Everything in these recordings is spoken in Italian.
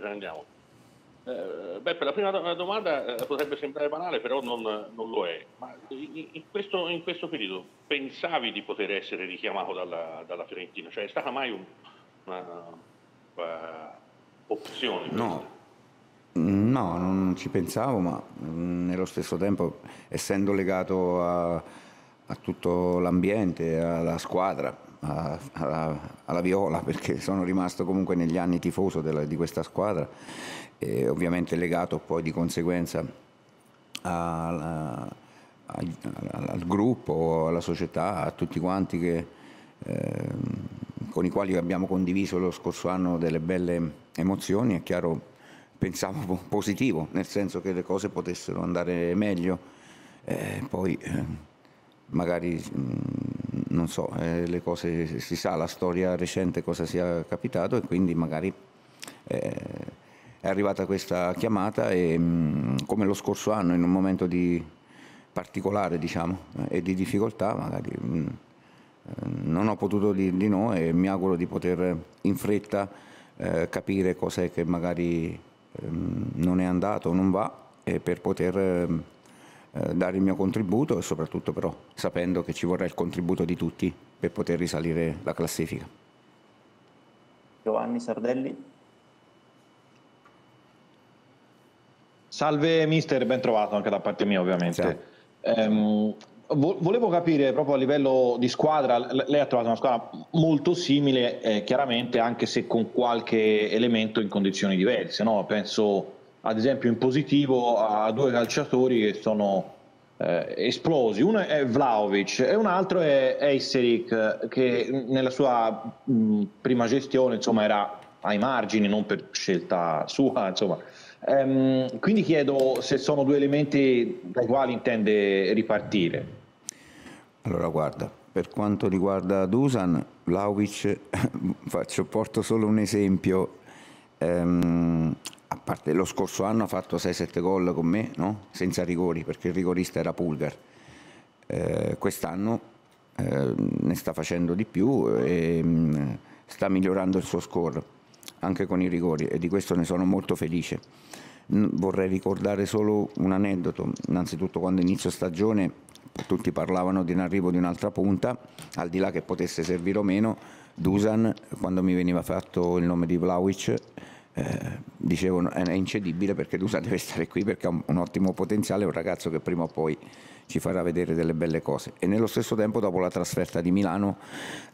cosa ne andiamo? Eh, per la prima domanda eh, potrebbe sembrare banale, però non, non lo è. Ma in questo, in questo, periodo pensavi di poter essere richiamato dalla, dalla Fiorentina? Cioè è stata mai un, una, una opzione? No. No, non ci pensavo, ma nello stesso tempo, essendo legato a, a tutto l'ambiente, alla squadra, alla, alla, Viola perché sono rimasto comunque negli anni tifoso della, di questa squadra e ovviamente legato poi di conseguenza alla, al, al, gruppo, alla società, a tutti quanti che, eh, con i quali abbiamo condiviso lo scorso anno delle belle emozioni, è chiaro pensavo positivo, nel senso che le cose potessero andare meglio, eh, poi eh, magari mh, non so, eh, le cose si sa, la storia recente cosa sia capitato e quindi magari eh, è arrivata questa chiamata e mh, mm, come lo scorso anno in un momento di particolare diciamo eh, e di difficoltà magari mh, mm, eh, non ho potuto dir di no e mi auguro di poter eh, in fretta eh, capire cos'è che magari mh, non è andato non va e per poter eh, dare il mio contributo e soprattutto però sapendo che ci vorrà il contributo di tutti per poter risalire la classifica. Giovanni Sardelli. Salve mister, ben trovato anche da parte mia ovviamente. Ehm, vo volevo capire proprio a livello di squadra, lei ha trovato una squadra molto simile eh, chiaramente anche se con qualche elemento in condizioni diverse, no? penso ad esempio in positivo a due calciatori che sono eh, esplosi. Uno è Vlaovic e un altro è Eiseric che nella sua mh, prima gestione insomma, era ai margini, non per scelta sua. Insomma. Ehm, quindi chiedo se sono due elementi dai quali intende ripartire. Allora guarda, per quanto riguarda Dusan, Vlaovic, faccio, porto solo un esempio. Ehm, parte lo scorso anno ha fatto 6-7 gol con me, no? senza rigori, perché il rigorista era Pulgar. Eh, quest'anno eh, ne sta facendo di più e mh, mm, sta migliorando il suo score, anche con i rigori, e di questo ne sono molto felice. vorrei ricordare solo un aneddoto, innanzitutto quando inizio stagione tutti parlavano di un arrivo di un'altra punta, al di là che potesse servire o meno, Dusan, quando mi veniva fatto il nome di Vlaovic, eh, dicevo è incedibile perché Dusa deve stare qui perché ha un, ottimo potenziale, è un ragazzo che prima o poi ci farà vedere delle belle cose. E nello stesso tempo dopo la trasferta di Milano,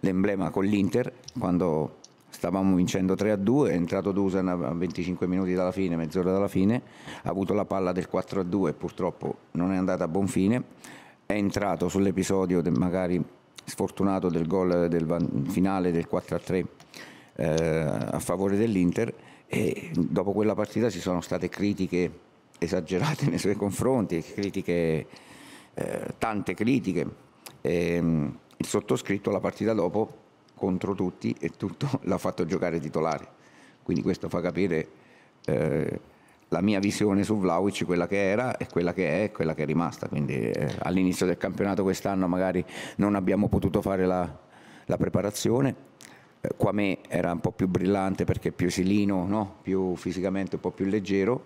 l'emblema con l'Inter, quando stavamo vincendo 3-2, a è entrato Dusan a 25 minuti dalla fine, mezz'ora dalla fine, ha avuto la palla del 4-2, a e purtroppo non è andata a buon fine, è entrato sull'episodio magari sfortunato del gol del finale del 4-3 a eh, a favore dell'Inter e dopo quella partita ci sono state critiche esagerate nei suoi confronti, critiche, eh, tante critiche. E, ehm, il sottoscritto la partita dopo contro tutti e tutto l'ha fatto giocare titolare. Quindi questo fa capire eh, la mia visione su Vlaovic, quella che era e quella che è e quella che è rimasta. Quindi eh, all'inizio del campionato quest'anno magari non abbiamo potuto fare la, la preparazione eh, Quame era un po' più brillante perché più silino, no? più fisicamente un po' più leggero,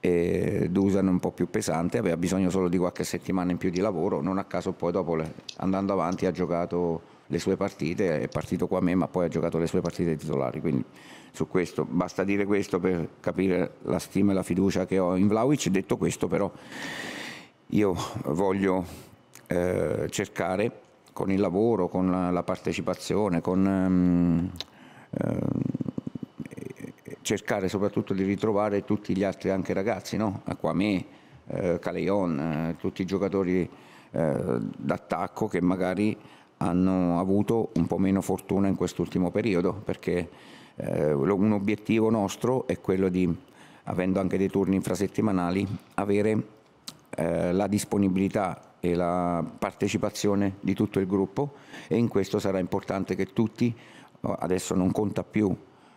e Dusan un po' più pesante, aveva bisogno solo di qualche settimana in più di lavoro, non a caso poi dopo andando avanti ha giocato le sue partite, è partito Quame ma poi ha giocato le sue partite titolari, quindi su questo basta dire questo per capire la stima e la fiducia che ho in Vlaovic, detto questo però io voglio eh, cercare con il lavoro, con la, la partecipazione, con ehm, eh, cercare soprattutto di ritrovare tutti gli altri anche ragazzi, no? Aquame, eh, Caleion, eh, tutti i giocatori eh, d'attacco che magari hanno avuto un po' meno fortuna in quest'ultimo periodo, perché eh, un obiettivo nostro è quello di, avendo anche dei turni infrasettimanali, avere eh, la disponibilità e la partecipazione di tutto il gruppo e in questo sarà importante che tutti, oh, adesso non conta più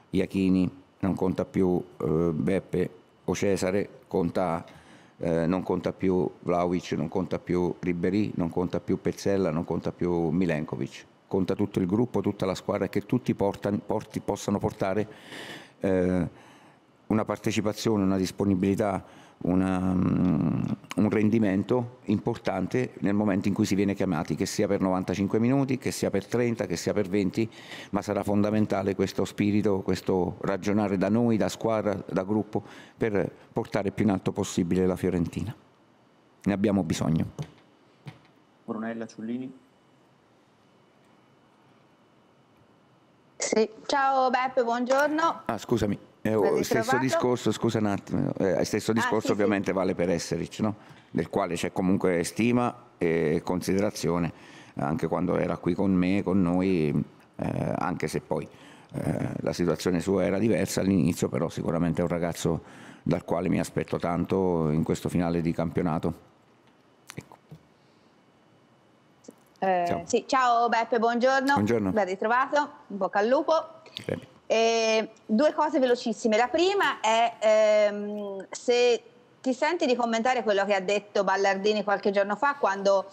Iachini, non conta più eh, Beppe o Cesare, conta, eh, non conta più Vlaovic, non conta più Ribéry, non conta più Pezzella, non conta più Milenkovic, conta tutto il gruppo, tutta la squadra e che tutti portano, porti, possano portare eh, una partecipazione, una disponibilità una, mm, un rendimento importante nel momento in cui si viene chiamati, che sia per 95 minuti, che sia per 30, che sia per 20, ma sarà fondamentale questo spirito, questo ragionare da noi, da squadra, da gruppo, per portare più in alto possibile la Fiorentina. Ne abbiamo bisogno. Brunella Ciullini. Sì. Ciao Beppe, buongiorno. Ah, scusami. Eh, oh, stesso discorso, scusa un attimo, eh, stesso ah, discorso ah, sì, ovviamente sì. vale per Esseric, no? del quale c'è comunque stima e considerazione, anche quando era qui con me, con noi, eh, anche se poi eh, la situazione sua era diversa all'inizio, però sicuramente è un ragazzo dal quale mi aspetto tanto in questo finale di campionato. Ecco. Eh, ciao. Sì, ciao Beppe, buongiorno. Buongiorno. Ben ritrovato, bocca al lupo. Bene. Eh, due cose velocissime. La prima è ehm, se ti senti di commentare quello che ha detto Ballardini qualche giorno fa quando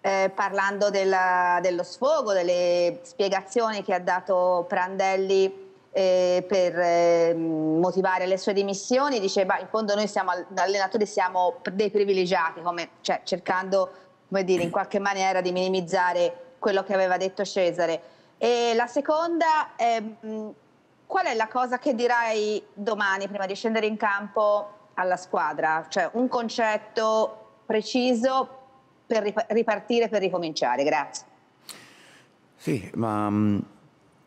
eh, parlando della, dello sfogo, delle spiegazioni che ha dato Prandelli eh, per eh, motivare le sue dimissioni, diceva in fondo noi siamo allenatori siamo dei privilegiati, come, cioè, cercando come dire, in qualche maniera di minimizzare quello che aveva detto Cesare. E la seconda, ehm, qual è la cosa che dirai domani prima di scendere in campo alla squadra? Cioè un concetto preciso per ripartire, per ricominciare. Grazie. Sì, ma, mm,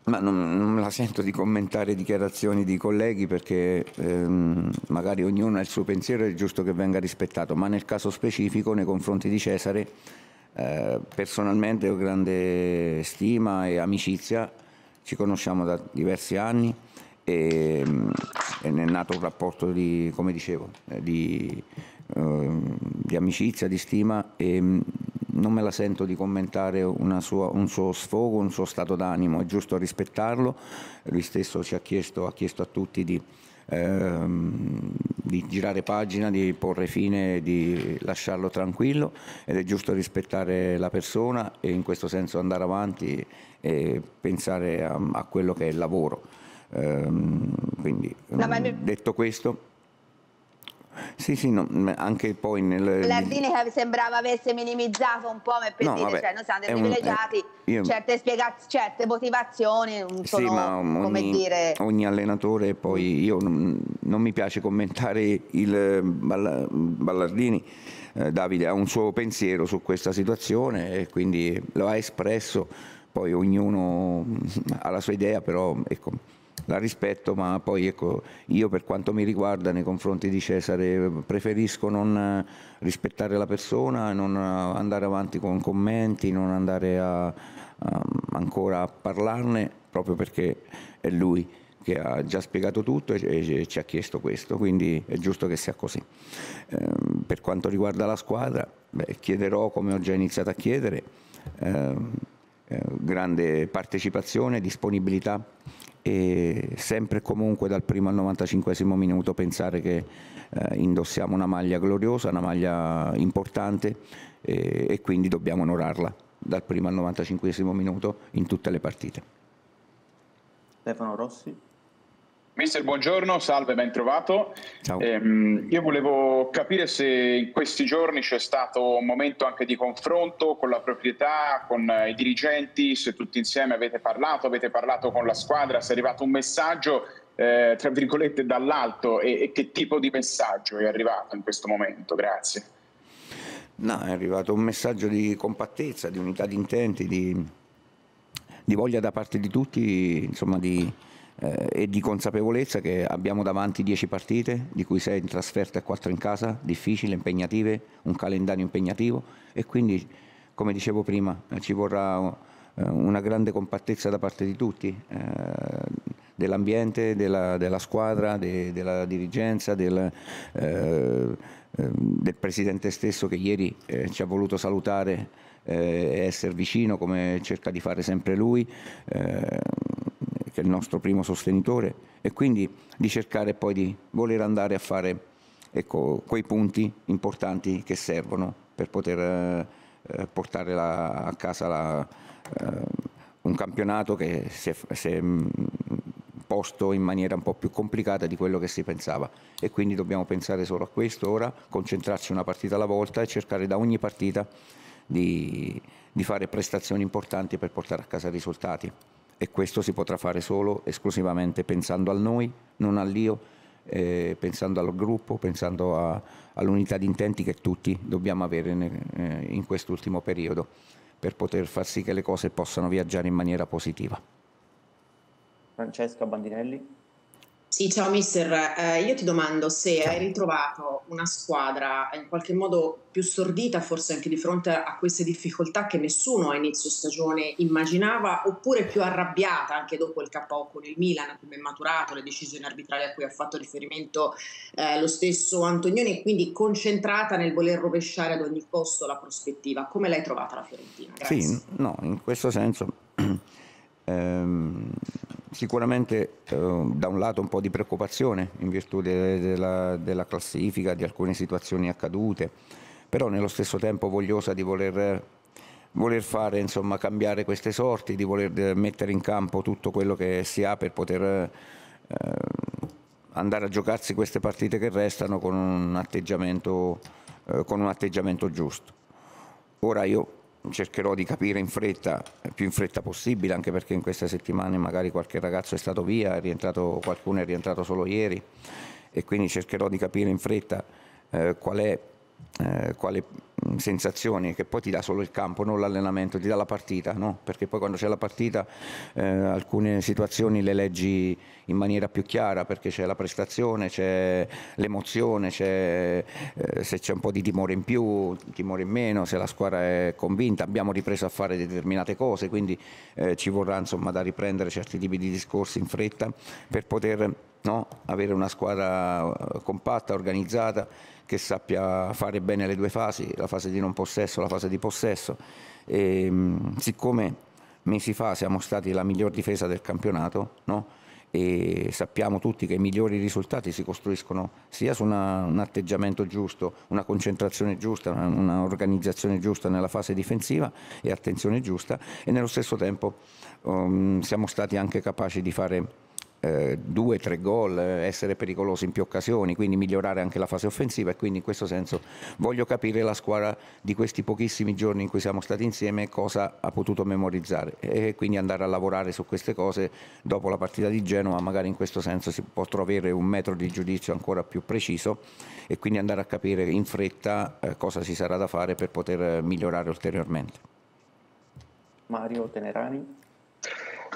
ma non, non, la sento di commentare dichiarazioni di colleghi perché ehm, magari ognuno ha il suo pensiero e è giusto che venga rispettato, ma nel caso specifico nei confronti di Cesare eh, personalmente ho grande stima e amicizia ci conosciamo da diversi anni e, ne è nato un rapporto di, come dicevo, eh, di, eh, di amicizia, di stima e mm, non me la sento di commentare sua, un suo sfogo, un suo stato d'animo, è giusto rispettarlo, lui stesso ci ha chiesto, ha chiesto a tutti di ehm, di girare pagina, di porre fine, di lasciarlo tranquillo ed è giusto rispettare la persona e in questo senso andare avanti e pensare a, a quello che è il lavoro. Ehm, quindi, no, mm, detto questo... Sì, sì, no, anche poi nel... L'Ardini sembrava avesse minimizzato un po', ma per no, dire, vabbè, cioè, noi siamo dei privilegiati, un, eh, io... certe, certe, motivazioni non sono, ma ogni, come dire... ogni allenatore poi, io non, non mi piace commentare il Ballardini, eh, Davide ha un suo pensiero su questa situazione e quindi lo ha espresso, poi ognuno ha la sua idea, però ecco la rispetto, ma poi ecco, io per quanto mi riguarda nei confronti di Cesare preferisco non eh, rispettare la persona, non eh, andare avanti con commenti, non andare a, a, ancora a parlarne, proprio perché è lui che ha già spiegato tutto e, ci ha chiesto questo, quindi è giusto che sia così. Eh, per quanto riguarda la squadra, beh, chiederò come ho già iniziato a chiedere. Ehm, eh, grande partecipazione, disponibilità e sempre comunque dal primo al 95 minuto pensare che eh, indossiamo una maglia gloriosa, una maglia importante eh, e quindi dobbiamo onorarla dal primo al 95 minuto in tutte le partite. Stefano Rossi. Mister, buongiorno, salve, ben trovato. Ehm, io volevo capire se in questi giorni c'è stato un momento anche di confronto con la proprietà, con eh, i dirigenti, se tutti insieme avete parlato, avete parlato con la squadra, se è arrivato un messaggio, eh, tra virgolette, dall'alto e, e che tipo di messaggio è arrivato in questo momento? Grazie. No, è arrivato un messaggio di compattezza, di unità di intenti, di, di voglia da parte di tutti, insomma, di eh, e di consapevolezza che abbiamo davanti 10 partite, di cui 6 in trasferta e 4 in casa, difficili, impegnative, un calendario impegnativo e quindi, come dicevo prima, eh, ci vorrà eh, una grande compattezza da parte di tutti, eh, dell'ambiente, della, della, squadra, de, della dirigenza, del, eh, eh, del, presidente stesso che ieri ci ha voluto salutare e essere vicino come cerca di fare sempre lui che è il nostro primo sostenitore, e quindi di cercare poi di voler andare a fare ecco, quei punti importanti che servono per poter eh, portare la, a casa la, eh, un campionato che si è, si è mm, posto in maniera un po' più complicata di quello che si pensava e quindi dobbiamo pensare solo a questo ora, concentrarci una partita alla volta e cercare da ogni partita di, di fare prestazioni importanti per portare a casa risultati e questo si potrà fare solo esclusivamente pensando al noi, non all'io, eh, pensando al gruppo, pensando all'unità di intenti che tutti dobbiamo avere in, eh, in quest'ultimo periodo per poter far sì che le cose possano viaggiare in maniera positiva. Francesca Bandinelli. Sì, ciao mister, eh, io ti domando se ciao. hai ritrovato una squadra eh, in qualche modo più sordita forse anche di fronte a queste difficoltà che nessuno a inizio stagione immaginava oppure più arrabbiata anche dopo il KO con il Milan come è maturato le decisioni arbitrali a cui ha fatto riferimento eh, lo stesso Antonioni e quindi concentrata nel voler rovesciare ad ogni costo la prospettiva. Come l'hai trovata la Fiorentina? Grazie. Sì, no, in questo senso... ehm sicuramente eh, da un lato un po' di preoccupazione in virtù de della, della classifica, di alcune situazioni accadute, però nello stesso tempo vogliosa di voler voler fare, insomma, cambiare queste sorti, di voler eh, mettere in campo tutto quello che si ha per poter eh, andare a giocarsi queste partite che restano con un atteggiamento, eh, con un atteggiamento giusto. Ora io cercherò di capire in fretta, più in fretta possibile, anche perché in queste settimane magari qualche ragazzo è stato via, è rientrato, qualcuno è rientrato solo ieri e quindi cercherò di capire in fretta eh, qual è eh, quale mm, sensazioni che poi ti dà solo il campo, non l'allenamento, ti dà la partita, no? perché poi quando c'è la partita eh, alcune situazioni le leggi in maniera più chiara perché c'è la prestazione, c'è l'emozione, c'è, eh, se c'è un po' di timore in più, timore in meno, se la squadra è convinta, abbiamo ripreso a fare determinate cose, quindi eh, ci vorrà insomma da riprendere certi tipi di discorsi in fretta per poter no? avere una squadra eh, compatta, organizzata, che sappia fare bene le due fasi, la fase di non possesso, e la fase di possesso. E, ehm, siccome mesi fa siamo stati la miglior difesa del campionato, no? e sappiamo tutti che i migliori risultati si costruiscono sia su una, un atteggiamento giusto, una concentrazione giusta, un'organizzazione giusta nella fase difensiva e attenzione giusta e nello stesso tempo um, siamo stati anche capaci di fare eh, due o tre gol, eh, essere pericolosi in più occasioni, quindi migliorare anche la fase offensiva e quindi in questo senso voglio capire la squadra di questi pochissimi giorni in cui siamo stati insieme cosa ha potuto memorizzare e quindi andare a lavorare su queste cose dopo la partita di Genova, magari in questo senso si potrà avere un metro di giudizio ancora più preciso e quindi andare a capire in fretta eh, cosa si sarà da fare per poter migliorare ulteriormente. Mario Tenerani.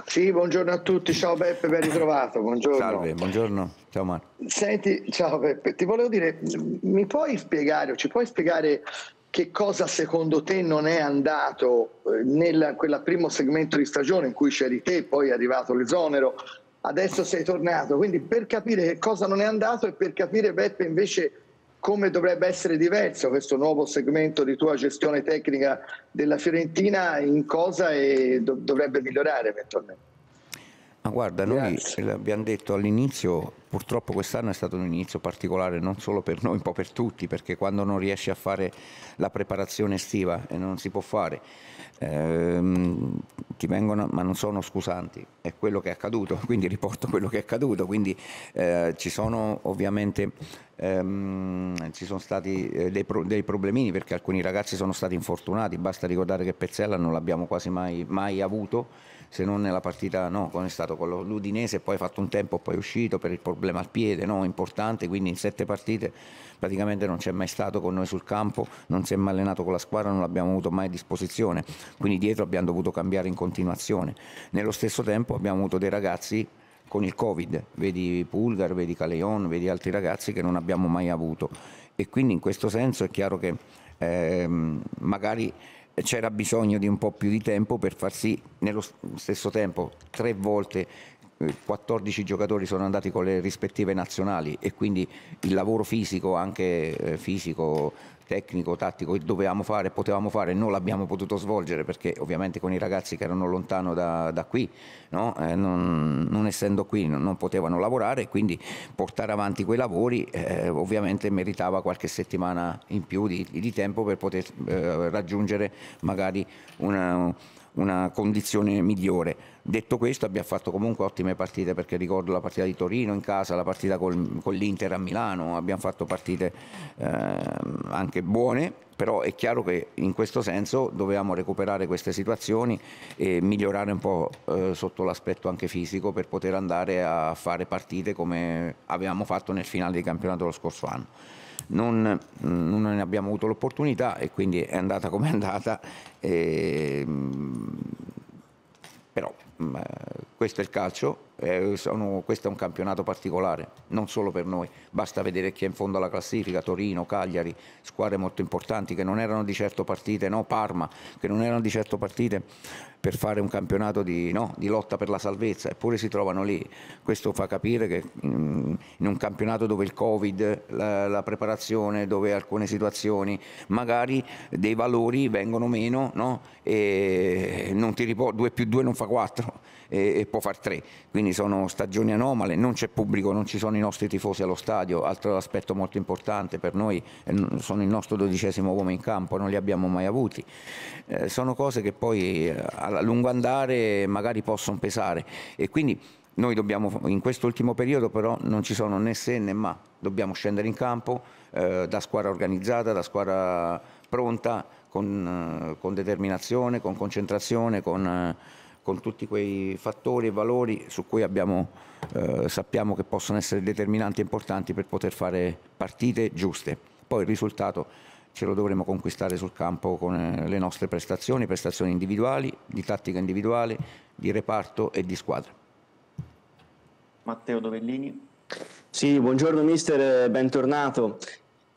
Sì, buongiorno a tutti, ciao Beppe, ben ritrovato, buongiorno. Salve, buongiorno, ciao Marco. Senti, ciao Beppe, ti volevo dire, mi puoi spiegare o ci puoi spiegare che cosa secondo te non è andato eh, nel quel primo segmento di stagione in cui c'eri te, poi è arrivato l'esonero, adesso sei tornato, quindi per capire che cosa non è andato e per capire Beppe invece come dovrebbe essere diverso questo nuovo segmento di tua gestione tecnica della Fiorentina, in cosa dovrebbe migliorare eventualmente? Ma guarda, noi l'abbiamo detto all'inizio, purtroppo quest'anno è stato un inizio particolare non solo per noi, un po' per tutti, perché quando non riesci a fare la preparazione estiva e non si può fare, ehm, ti vengono, ma non sono scusanti, è quello che è accaduto, quindi riporto quello che è accaduto, quindi eh, ci sono ovviamente ehm, ci sono stati eh, dei, pro, dei, problemini perché alcuni ragazzi sono stati infortunati, basta ricordare che Pezzella non l'abbiamo quasi mai, mai avuto se non nella partita no, come è stato con l'Udinese, poi ha fatto un tempo, poi è uscito per il problema al piede, no, importante, quindi in sette partite praticamente non c'è mai stato con noi sul campo, non si è mai allenato con la squadra, non l'abbiamo avuto mai a disposizione, quindi dietro abbiamo dovuto cambiare in continuazione. Nello stesso tempo abbiamo avuto dei ragazzi con il Covid, vedi Pulgar, vedi Caleon, vedi altri ragazzi che non abbiamo mai avuto e quindi in questo senso è chiaro che ehm, magari c'era bisogno di un po' più di tempo per far sì, nello stesso tempo, tre volte 14 eh, giocatori sono andati con le rispettive nazionali e quindi il lavoro fisico, anche eh, fisico tecnico, tattico che dovevamo fare, potevamo fare, non l'abbiamo potuto svolgere perché ovviamente con i ragazzi che erano lontano da, da qui, no? eh, non, non, essendo qui non, non, potevano lavorare, quindi portare avanti quei lavori eh, ovviamente meritava qualche settimana in più di, di tempo per poter eh, raggiungere magari una una condizione migliore. Detto questo abbiamo fatto comunque ottime partite perché ricordo la partita di Torino in casa, la partita col, con l'Inter a Milano, abbiamo fatto partite eh, anche buone, però è chiaro che in questo senso dovevamo recuperare queste situazioni e migliorare un po' eh, sotto l'aspetto anche fisico per poter andare a fare partite come avevamo fatto nel finale di campionato lo scorso anno non, non ne abbiamo avuto l'opportunità e quindi è andata come è andata. E, mm, però mm, questo è il calcio, eh, sono, questo è un campionato particolare, non solo per noi, basta vedere chi è in fondo alla classifica, Torino, Cagliari, squadre molto importanti che non erano di certo partite, no? Parma, che non erano di certo partite per fare un campionato di, no? di lotta per la salvezza, eppure si trovano lì. Questo fa capire che mm, in, un campionato dove il Covid, la, la, preparazione, dove alcune situazioni, magari dei valori vengono meno no? e non ti ripor- 2 più 2 non fa 4 e, e può far 3. Quindi quindi sono stagioni anomale, non c'è pubblico, non ci sono i nostri tifosi allo stadio, altro aspetto molto importante per noi, eh, sono il nostro dodicesimo uomo in campo, non li abbiamo mai avuti, eh, sono cose che poi eh, a lungo andare magari possono pesare e quindi noi dobbiamo, in questo ultimo periodo però non ci sono né se né ma, dobbiamo scendere in campo eh, da squadra organizzata, da squadra pronta, con, eh, con determinazione, con concentrazione, con eh, con tutti quei fattori e valori su cui abbiamo, eh, sappiamo che possono essere determinanti e importanti per poter fare partite giuste. Poi il risultato ce lo dovremo conquistare sul campo con eh, le nostre prestazioni, prestazioni individuali, di tattica individuale, di reparto e di squadra. Matteo Dovellini. Sì, buongiorno mister, eh, bentornato.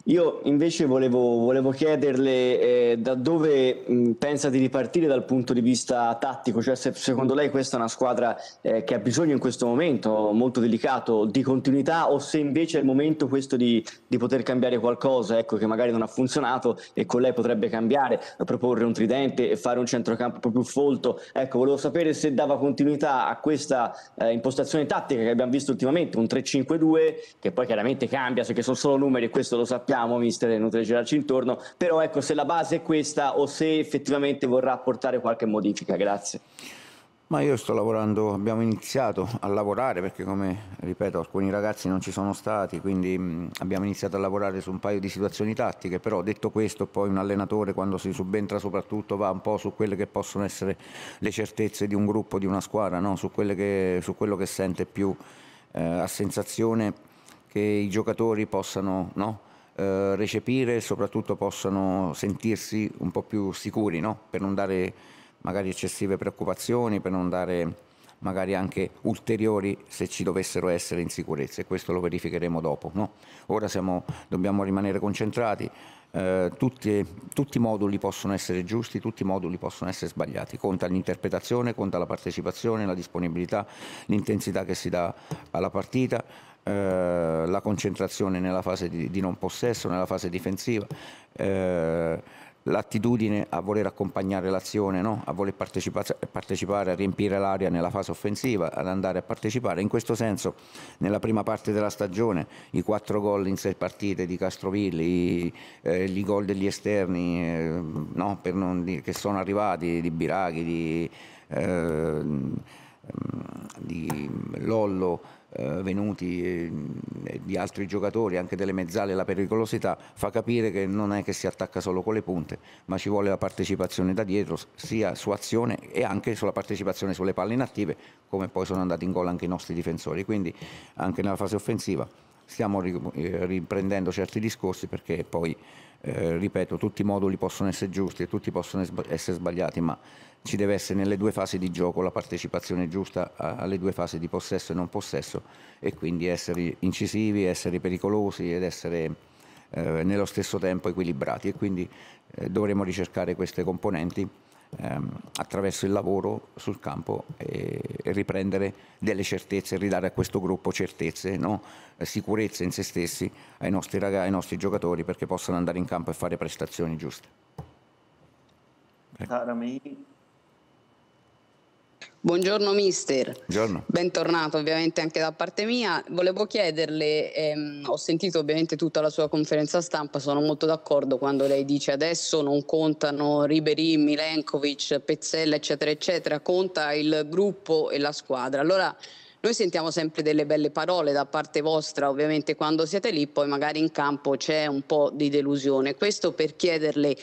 Io invece volevo, volevo chiederle eh, da dove mh, pensa di ripartire dal punto di vista tattico, cioè se secondo lei questa è una squadra eh, che ha bisogno in questo momento molto delicato di continuità o se invece è il momento questo di, di poter cambiare qualcosa, ecco, che magari non ha funzionato e con lei potrebbe cambiare, proporre un tridente e fare un centrocampo proprio più folto. Ecco, volevo sapere se dava continuità a questa eh, impostazione tattica che abbiamo visto ultimamente, un 3-5-2 che poi chiaramente cambia, se che sono solo numeri e questo lo sappiamo sentiamo, mister, è inutile girarci intorno, però ecco se la base è questa o se effettivamente vorrà apportare qualche modifica, grazie. Ma io sto lavorando, abbiamo iniziato a lavorare perché come ripeto alcuni ragazzi non ci sono stati, quindi mm, abbiamo iniziato a lavorare su un paio di situazioni tattiche, però detto questo poi un allenatore quando si subentra soprattutto va un po' su quelle che possono essere le certezze di un gruppo, di una squadra, no? su, che, su, quello che sente più eh, a sensazione che i giocatori possano... No? eh, recepire e soprattutto possano sentirsi un po' più sicuri, no? per non dare magari eccessive preoccupazioni, per non dare magari anche ulteriori se ci dovessero essere insicurezze e questo lo verificheremo dopo. No? Ora siamo, dobbiamo rimanere concentrati, eh, tutti, tutti, i moduli possono essere giusti, tutti i moduli possono essere sbagliati, conta l'interpretazione, conta la partecipazione, la disponibilità, l'intensità che si dà alla partita, eh, la concentrazione nella fase di, di, non possesso, nella fase difensiva, eh, l'attitudine a voler accompagnare l'azione, no? a voler partecipa partecipare, a riempire l'aria nella fase offensiva, ad andare a partecipare. In questo senso, nella prima parte della stagione, i quattro gol in sei partite di Castrovilli, i, eh, i gol degli esterni, eh, no? dire, che sono arrivati di Biraghi, di, eh, di Lollo, eh, venuti mm, e di altri giocatori, anche delle mezzale, la pericolosità fa capire che non è che si attacca solo con le punte, ma ci vuole la partecipazione da dietro, sia su azione e anche sulla partecipazione sulle palle inattive, come poi sono andati in gol anche i nostri difensori. Quindi anche nella fase offensiva stiamo eh, riprendendo certi discorsi perché poi eh, ripeto, tutti i moduli possono essere giusti e tutti possono essere sbagliati, ma ci deve essere nelle due fasi di gioco la partecipazione giusta alle due fasi di possesso e non possesso e quindi essere incisivi, essere pericolosi ed essere eh, nello stesso tempo equilibrati e quindi eh, dovremo ricercare queste componenti ehm, attraverso il lavoro sul campo e, e, riprendere delle certezze, ridare a questo gruppo certezze, no? Eh, sicurezza in se stessi ai nostri, ragazzi, ai nostri giocatori perché possano andare in campo e fare prestazioni giuste. Ecco. Buongiorno mister, Buongiorno. bentornato ovviamente anche da parte mia. Volevo chiederle, ehm, ho sentito ovviamente tutta la sua conferenza stampa, sono molto d'accordo quando lei dice adesso non contano Ribery, Milenkovic, Pezzella eccetera eccetera, conta il gruppo e la squadra. Allora noi sentiamo sempre delle belle parole da parte vostra ovviamente quando siete lì, poi magari in campo c'è un po' di delusione. Questo per chiederle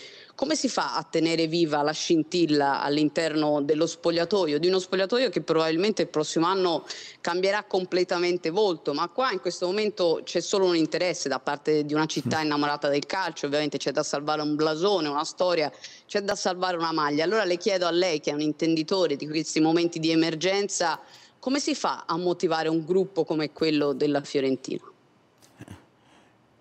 come si fa a tenere viva la scintilla all'interno dello spogliatoio, di uno spogliatoio che probabilmente il prossimo anno cambierà completamente volto, ma qua in questo momento c'è solo un interesse da parte di una città mm. innamorata del calcio, ovviamente c'è da salvare un blasone, una storia, c'è da salvare una maglia. Allora le chiedo a lei che è un intenditore di questi momenti di emergenza, come si fa a motivare un gruppo come quello della Fiorentina?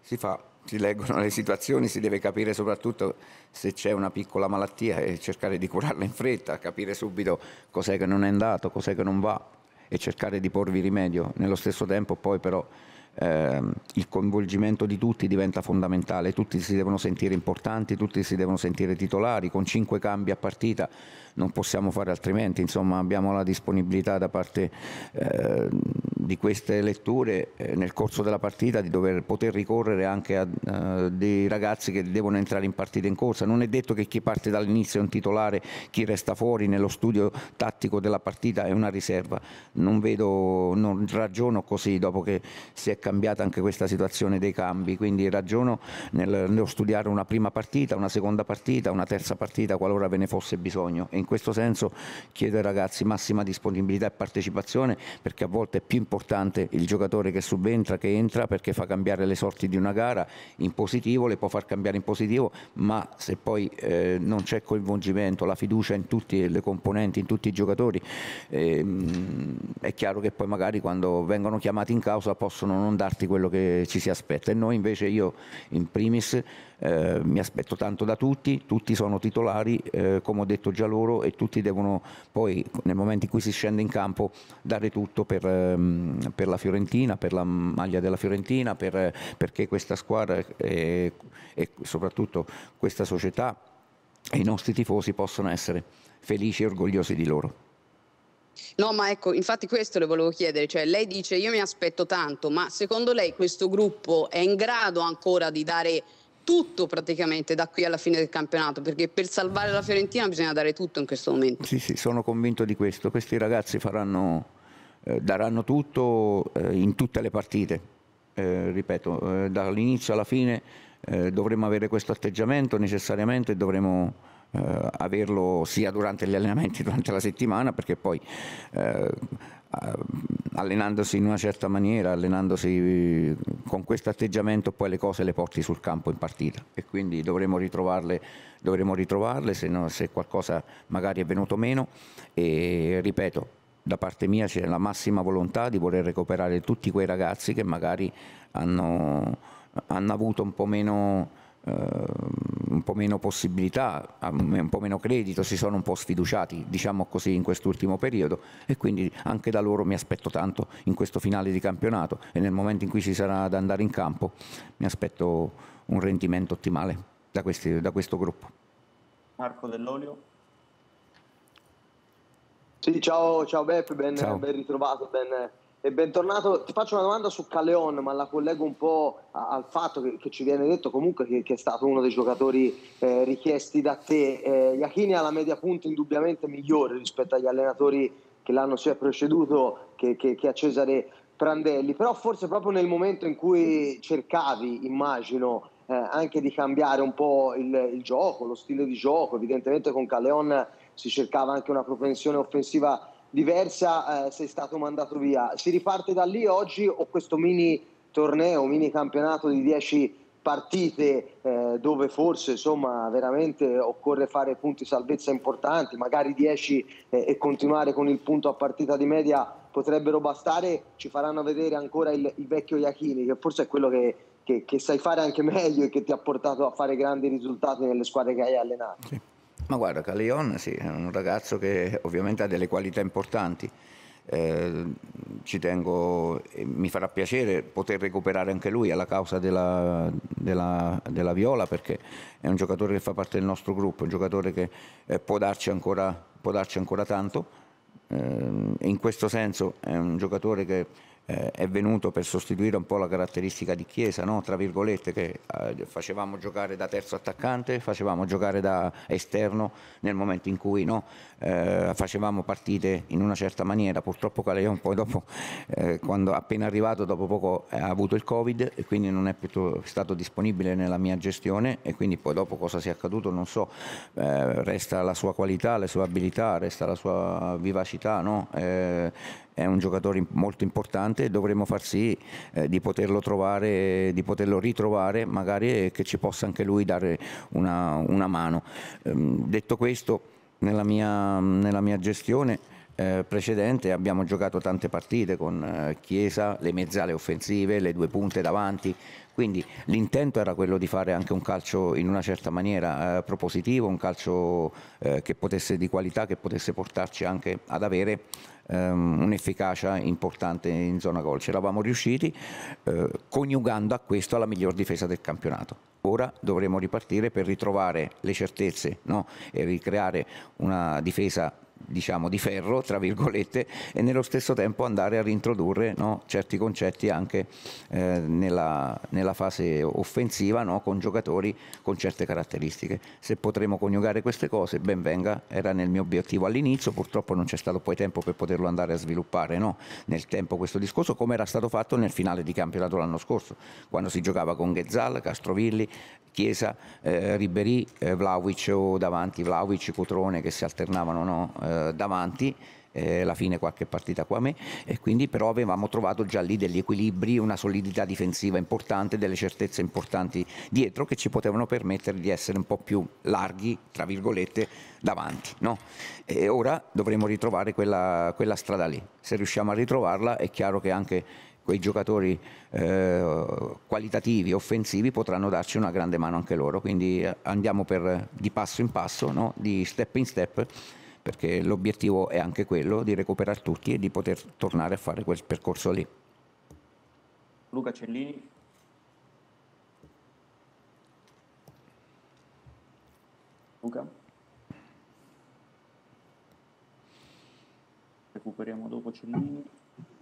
Si fa si leggono le situazioni, si deve capire soprattutto se c'è una piccola malattia e cercare di curarla in fretta, capire subito cos'è che non è andato, cos'è che non va e cercare di porvi rimedio. Nello stesso tempo poi però ehm, il coinvolgimento di tutti diventa fondamentale, tutti si devono sentire importanti, tutti si devono sentire titolari, con cinque cambi a partita non possiamo fare altrimenti, insomma abbiamo la disponibilità da parte eh, di queste letture eh, nel corso della partita di dover poter ricorrere anche a eh, dei ragazzi che devono entrare in partita in corsa. Non è detto che chi parte dall'inizio è un titolare, chi resta fuori nello studio tattico della partita è una riserva. Non vedo, non ragiono così dopo che si è cambiata anche questa situazione dei cambi, quindi ragiono nel, nello studiare una prima partita, una seconda partita, una terza partita qualora ve ne fosse bisogno. E in questo senso chiedo ai ragazzi massima disponibilità e partecipazione perché a volte è più importante importante il giocatore che subentra, che entra perché fa cambiare le sorti di una gara in positivo, le può far cambiare in positivo, ma se poi eh, non c'è coinvolgimento, la fiducia in tutte le componenti, in tutti i giocatori, ehm, è chiaro che poi magari quando vengono chiamati in causa possono non darti quello che ci si aspetta e noi invece io in primis eh, mi aspetto tanto da tutti, tutti sono titolari eh, come ho detto già loro e tutti devono poi nel momento in cui si scende in campo dare tutto per, ehm, per la Fiorentina, per la maglia della Fiorentina, per, perché questa squadra e, e soprattutto questa società e i nostri tifosi possono essere felici e orgogliosi di loro. No, ma ecco, infatti questo le volevo chiedere, cioè lei dice io mi aspetto tanto, ma secondo lei questo gruppo è in grado ancora di dare tutto praticamente da qui alla fine del campionato, perché per salvare la Fiorentina bisogna dare tutto in questo momento. Sì, sì, sono convinto di questo. Questi ragazzi faranno, eh, daranno tutto eh, in tutte le partite. Eh, ripeto, eh, dall'inizio alla fine eh, dovremo avere questo atteggiamento necessariamente e dovremo eh, averlo sia durante gli allenamenti, durante la settimana, perché poi eh, allenandosi in una certa maniera, allenandosi con questo atteggiamento, poi le cose le porti sul campo in partita e quindi dovremo ritrovarle, dovremo ritrovarle se, no, se qualcosa magari è venuto meno e ripeto, da parte mia c'è la massima volontà di voler recuperare tutti quei ragazzi che magari hanno, hanno avuto un po' meno Ehm, un po' meno possibilità, un po' meno credito, si sono un po' sfiduciati, diciamo così, in quest'ultimo periodo e quindi anche da loro mi aspetto tanto in questo finale di campionato e nel momento in cui si sarà ad andare in campo mi aspetto un rendimento ottimale da, questi, da questo gruppo. Marco Dell'Olio. Sì, ciao, ciao Beppe, ben, ben ritrovato, ben, e bentornato. Ti faccio una domanda su Caleon, ma la collego un po' al fatto che, che ci viene detto comunque che, che, è stato uno dei giocatori eh, richiesti da te. Eh, Iachini ha la media punta indubbiamente migliore rispetto agli allenatori che l'hanno sia preceduto che, che, a Cesare Prandelli, però forse proprio nel momento in cui cercavi, immagino, eh, anche di cambiare un po' il, il gioco, lo stile di gioco, evidentemente con Caleon si cercava anche una propensione offensiva diversa eh, sei stato mandato via. Si riparte da lì oggi o questo mini torneo, mini campionato di 10 partite eh, dove forse insomma veramente occorre fare punti salvezza importanti, magari 10 eh, e continuare con il punto a partita di media potrebbero bastare, ci faranno vedere ancora il, il vecchio Iachini che forse è quello che, che, che, sai fare anche meglio e che ti ha portato a fare grandi risultati nelle squadre che hai allenato. Sì. Ma guarda, Caleon sì, è un ragazzo che ovviamente ha delle qualità importanti. Eh, ci tengo mi farà piacere poter recuperare anche lui alla causa della, della, della, Viola perché è un giocatore che fa parte del nostro gruppo, un giocatore che eh, può, darci ancora, può, darci ancora, tanto. Eh, in questo senso è un giocatore che eh, è venuto per sostituire un po' la caratteristica di Chiesa, no? tra virgolette, che eh, facevamo giocare da terzo attaccante, facevamo giocare da esterno nel momento in cui no? eh, facevamo partite in una certa maniera. Purtroppo Calaion poi dopo, eh, quando appena arrivato, dopo poco eh, ha avuto il Covid e quindi non è più stato disponibile nella mia gestione e quindi poi dopo cosa sia accaduto non so, eh, resta la sua qualità, le sue abilità, resta la sua vivacità. No? è un giocatore molto importante e dovremmo far sì eh, di, poterlo trovare, di poterlo ritrovare, magari che ci possa anche lui dare una, una mano. Eh, detto questo, nella mia, nella mia gestione eh, precedente abbiamo giocato tante partite con eh, Chiesa, le mezzale offensive, le due punte davanti, quindi l'intento era quello di fare anche un calcio in una certa maniera eh, propositivo, un calcio eh, che potesse di qualità, che potesse portarci anche ad avere ehm, un'efficacia importante in zona gol. Ci eravamo riusciti coniugando a questo la miglior difesa del campionato ora dovremo ripartire per ritrovare le certezze no? e ricreare una difesa diciamo di ferro, tra virgolette, e nello stesso tempo andare a rintrodurre no, certi concetti anche eh, nella, nella, fase offensiva no, con giocatori con certe caratteristiche. Se potremo coniugare queste cose, ben venga, era nel mio obiettivo all'inizio, purtroppo non c'è stato poi tempo per poterlo andare a sviluppare no, nel tempo questo discorso, come era stato fatto nel finale di campionato l'anno scorso, quando si giocava con Ghezzal, Castrovilli, Chiesa, eh, Ribéry, eh, Vlaovic o davanti, Vlaovic, Cutrone che si alternavano. No, eh, davanti eh, alla fine qualche partita qua a me e quindi però avevamo trovato già lì degli equilibri, una solidità difensiva importante, delle certezze importanti dietro che ci potevano permettere di essere un po' più larghi, tra virgolette, davanti. No? E ora dovremo ritrovare quella, quella strada lì. Se riusciamo a ritrovarla è chiaro che anche quei giocatori eh, qualitativi, offensivi, potranno darci una grande mano anche loro. Quindi eh, andiamo per, di passo in passo, no? di step in step perché l'obiettivo è anche quello di recuperare tutti e di poter tornare a fare quel percorso lì. Luca Cellini. Luca? Recuperiamo dopo Cellini.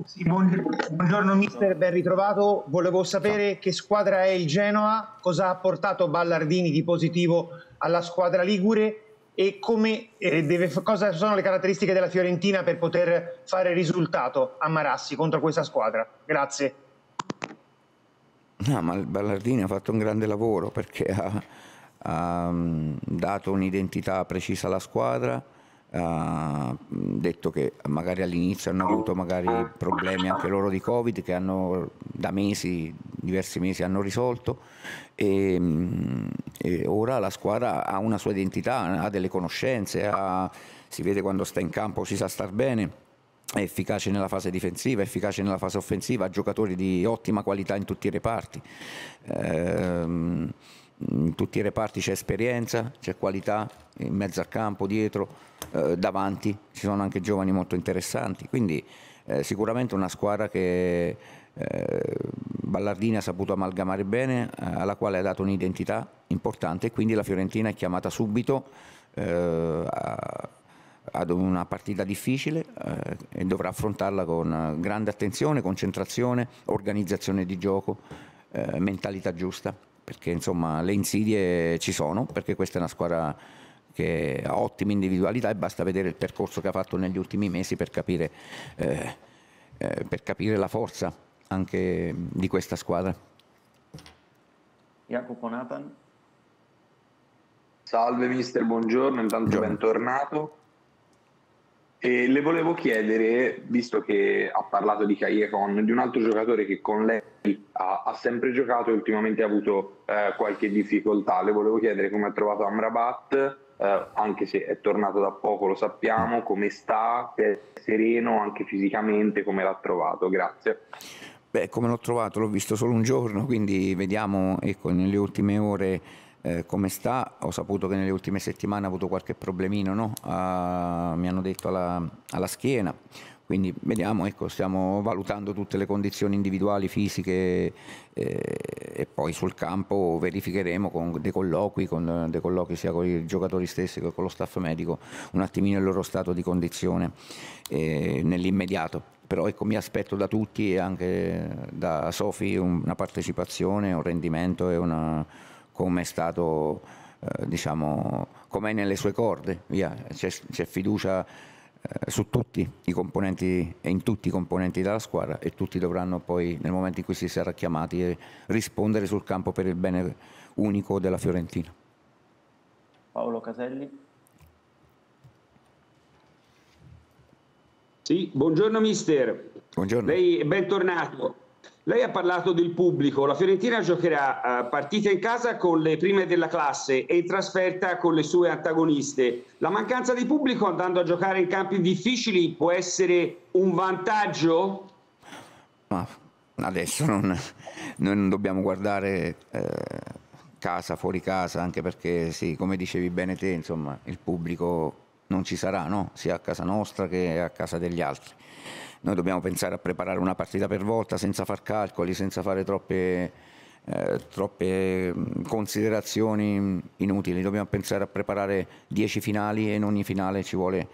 Sì, buongiorno mister, ben ritrovato. Volevo sapere che squadra è il Genoa, cosa ha portato Ballardini di positivo alla squadra Ligure e come, eh, deve, cosa sono le caratteristiche della Fiorentina per poter fare risultato a Marassi contro questa squadra. Grazie. No, ma il Ballardini ha fatto un grande lavoro perché ha, ha mm, dato un'identità precisa alla squadra, ha detto che magari all'inizio hanno avuto problemi anche loro di Covid che hanno da mesi, diversi mesi hanno risolto e, e ora la squadra ha una sua identità, ha delle conoscenze, ha, si vede quando sta in campo, si sa star bene è efficace nella fase difensiva, è efficace nella fase offensiva, ha giocatori di ottima qualità in tutti i reparti. Ehm, in mm, tutti i reparti c'è esperienza, c'è qualità, in mezzo al campo, dietro, eh, davanti, ci sono anche giovani molto interessanti, quindi eh, sicuramente una squadra che eh, Ballardini ha saputo amalgamare bene, eh, alla quale ha dato un'identità importante e quindi la Fiorentina è chiamata subito eh, a, ad una partita difficile eh, e dovrà affrontarla con grande attenzione, concentrazione, organizzazione di gioco, mentalità giusta perché insomma le insidie ci sono, perché questa è una squadra che ha ottime individualità e basta vedere il percorso che ha fatto negli ultimi mesi per capire, eh, eh, per capire la forza anche di questa squadra. Jacopo Nathan. Salve mister, buongiorno, intanto buongiorno. bentornato. E le volevo chiedere, visto che ha parlato di Callejon, di un altro giocatore che con lei ha, ha sempre giocato e ultimamente ha avuto eh, qualche difficoltà. Le volevo chiedere come ha trovato Amrabat, eh, anche se è tornato da poco, lo sappiamo, come sta, se è sereno anche fisicamente, come l'ha trovato. Grazie. Beh, come l'ho trovato? L'ho visto solo un giorno, quindi vediamo ecco, nelle ultime ore eh, come sta. Ho saputo che nelle ultime settimane ha avuto qualche problemino, no? a, ah, mi hanno detto alla, alla schiena. Quindi vediamo, ecco, stiamo valutando tutte le condizioni individuali, fisiche eh, e poi sul campo verificheremo con dei colloqui, con dei colloqui sia con i giocatori stessi che con lo staff medico, un attimino il loro stato di condizione eh, nell'immediato però ecco, mi aspetto da tutti e anche da Sofi una partecipazione, un rendimento e una, come è stato, eh, diciamo, è nelle sue corde, via, C'è, fiducia eh, su tutti i componenti e in tutti i componenti della squadra e tutti dovranno poi, nel momento in cui si sarà chiamati, eh, rispondere sul campo per il bene unico della Fiorentina. Paolo Caselli. Sì, buongiorno mister. Buongiorno. Lei è bentornato. Lei ha parlato del pubblico, la Fiorentina giocherà eh, partita in casa con le prime della classe e in trasferta con le sue antagoniste. La mancanza di pubblico andando a giocare in campi difficili può essere un vantaggio? Ma adesso non, noi non dobbiamo guardare eh, casa, fuori casa, anche perché sì, come dicevi bene te, insomma, il pubblico non ci sarà, no? sia a casa nostra che a casa degli altri. Noi dobbiamo pensare a preparare una partita per volta senza far calcoli, senza fare troppe, eh, troppe mm, considerazioni inutili. Dobbiamo pensare a preparare 10 finali e in ogni finale ci vuole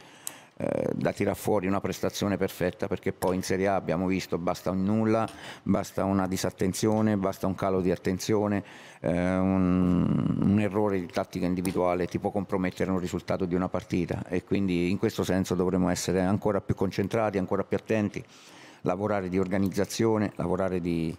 eh, da tirar fuori una prestazione perfetta perché poi in Serie A abbiamo visto basta un nulla, basta una disattenzione, basta un calo di attenzione, eh, un, un, errore di tattica individuale ti può compromettere un risultato di una partita e quindi in questo senso dovremo essere ancora più concentrati, ancora più attenti, lavorare di organizzazione, lavorare di,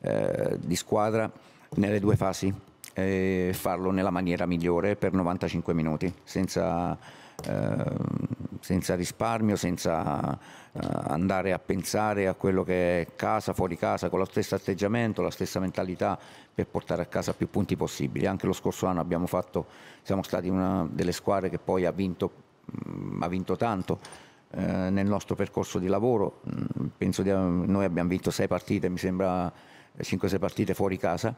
eh, di squadra nelle due fasi e farlo nella maniera migliore per 95 minuti senza Ehm, senza risparmio, senza eh, andare a pensare a quello che è casa, fuori casa, con lo stesso atteggiamento, la stessa mentalità per portare a casa più punti possibili. Anche lo scorso anno abbiamo fatto, siamo stati una delle squadre che poi ha vinto, mm, ha vinto tanto eh, nel nostro percorso di lavoro. Mm, penso che noi abbiamo vinto sei partite, mi sembra 5-6 partite fuori casa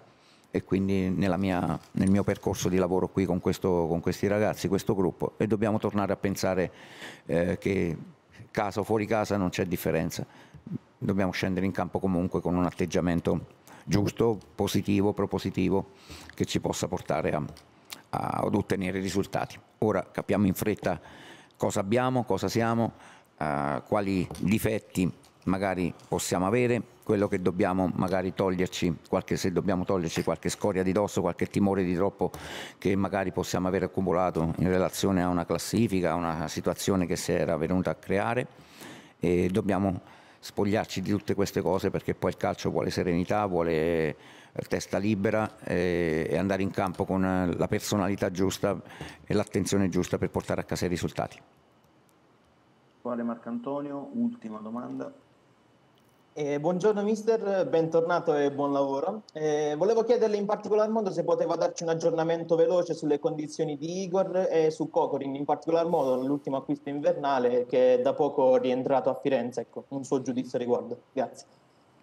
e quindi mia, nel mio percorso di lavoro qui con, questo, con, questi ragazzi, questo gruppo e dobbiamo tornare a pensare eh, che casa o fuori casa non c'è differenza, dobbiamo scendere in campo comunque con un atteggiamento giusto, positivo, propositivo che ci possa portare a, a, ad ottenere risultati. Ora capiamo in fretta cosa abbiamo, cosa siamo, eh, quali difetti magari possiamo avere, quello che dobbiamo magari toglierci, qualche, se dobbiamo toglierci qualche scoria di dosso, qualche timore di troppo che magari possiamo aver accumulato in relazione a una classifica, a una situazione che si era venuta a creare e dobbiamo spogliarci di tutte queste cose perché poi il calcio vuole serenità, vuole eh, testa libera eh, e andare in campo con la personalità giusta e l'attenzione giusta per portare a casa i risultati. Quale Marcantonio? Ultima domanda. Eh, buongiorno mister, bentornato e buon lavoro. Eh, volevo chiederle in particolar modo se poteva darci un aggiornamento veloce sulle condizioni di Igor e su Cocorin, in particolar modo l'ultimo acquisto invernale che è da poco rientrato a Firenze, ecco, un suo giudizio a riguardo. Grazie.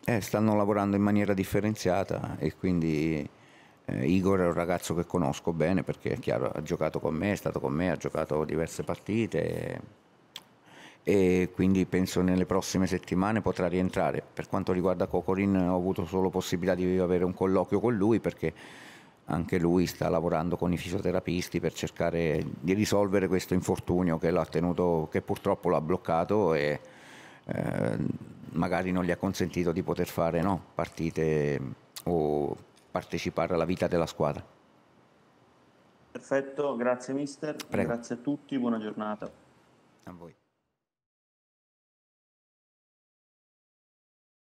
Eh, stanno lavorando in maniera differenziata e quindi eh, Igor è un ragazzo che conosco bene perché è chiaro, ha giocato con me, è stato con me, ha giocato diverse partite. E e quindi penso nelle prossime settimane potrà rientrare. Per quanto riguarda Cocorin ho avuto solo possibilità di avere un colloquio con lui perché anche lui sta lavorando con i fisioterapisti per cercare di risolvere questo infortunio che, tenuto, che purtroppo l'ha bloccato e eh, magari non gli ha consentito di poter fare no, partite o partecipare alla vita della squadra. Perfetto, grazie mister, Prego. grazie a tutti, buona giornata. A voi.